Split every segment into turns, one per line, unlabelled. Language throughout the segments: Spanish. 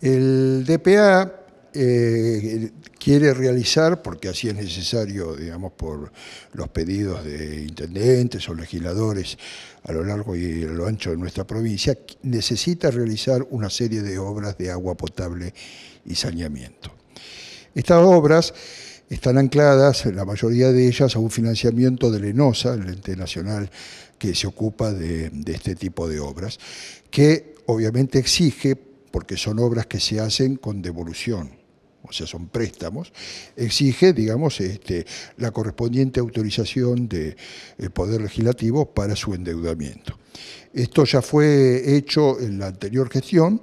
El DPA eh, quiere realizar, porque así es necesario, digamos, por los pedidos de intendentes o legisladores a lo largo y a lo ancho de nuestra provincia, necesita realizar una serie de obras de agua potable y saneamiento. Estas obras están ancladas, la mayoría de ellas, a un financiamiento de Lenosa, el ente nacional que se ocupa de, de este tipo de obras, que obviamente exige porque son obras que se hacen con devolución, o sea, son préstamos, exige, digamos, este, la correspondiente autorización del eh, Poder Legislativo para su endeudamiento. Esto ya fue hecho en la anterior gestión,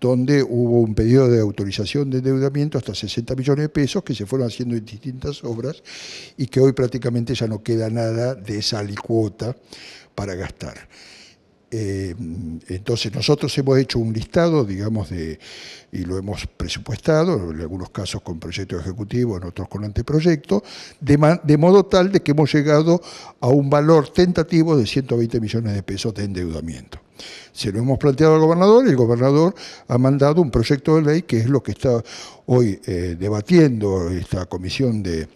donde hubo un pedido de autorización de endeudamiento hasta 60 millones de pesos que se fueron haciendo en distintas obras y que hoy prácticamente ya no queda nada de esa alicuota para gastar. Eh, entonces nosotros hemos hecho un listado, digamos, de, y lo hemos presupuestado, en algunos casos con proyecto ejecutivo, en otros con anteproyecto, de, de modo tal de que hemos llegado a un valor tentativo de 120 millones de pesos de endeudamiento. Se lo hemos planteado al gobernador y el gobernador ha mandado un proyecto de ley que es lo que está hoy eh, debatiendo esta comisión de,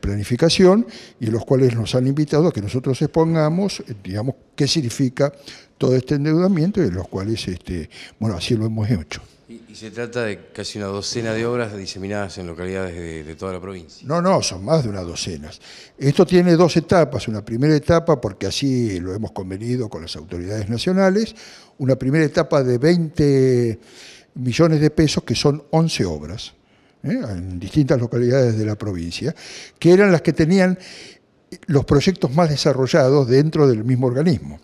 planificación y los cuales nos han invitado a que nosotros expongamos, eh, digamos, qué significa todo este endeudamiento y los cuales, este, bueno, así lo hemos hecho. Y, se trata de casi una docena de obras diseminadas en localidades de, de, toda la provincia. No, no, son más de una docena. Esto tiene dos etapas. Una primera etapa, porque así lo hemos convenido con las autoridades nacionales, una primera etapa de 20 millones de pesos, que son 11 obras, ¿eh? en distintas localidades de la provincia, que eran las que tenían los proyectos más desarrollados dentro del mismo organismo.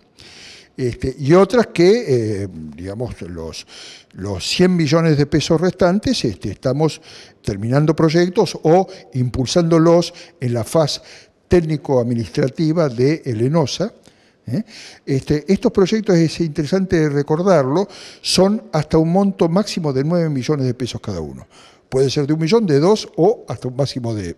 Este, y otras que, eh, digamos, los, los 100 millones de pesos restantes este, estamos terminando proyectos o impulsándolos en la faz técnico-administrativa de Elenosa, ¿eh? Este, estos proyectos, es interesante recordarlo, son hasta un monto máximo de 9 millones de pesos cada uno. Puede ser de un millón, de dos o hasta un máximo de,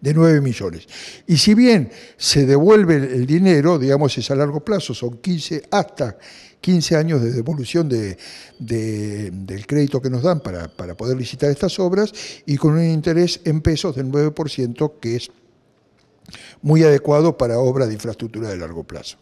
de 9 millones. Y si bien se devuelve el dinero, digamos es a largo plazo, son 15 hasta 15 años de devolución del crédito que nos dan para, para poder licitar estas obras y con un interés en pesos del 9% que es muy adecuado para obras de infraestructura de largo plazo.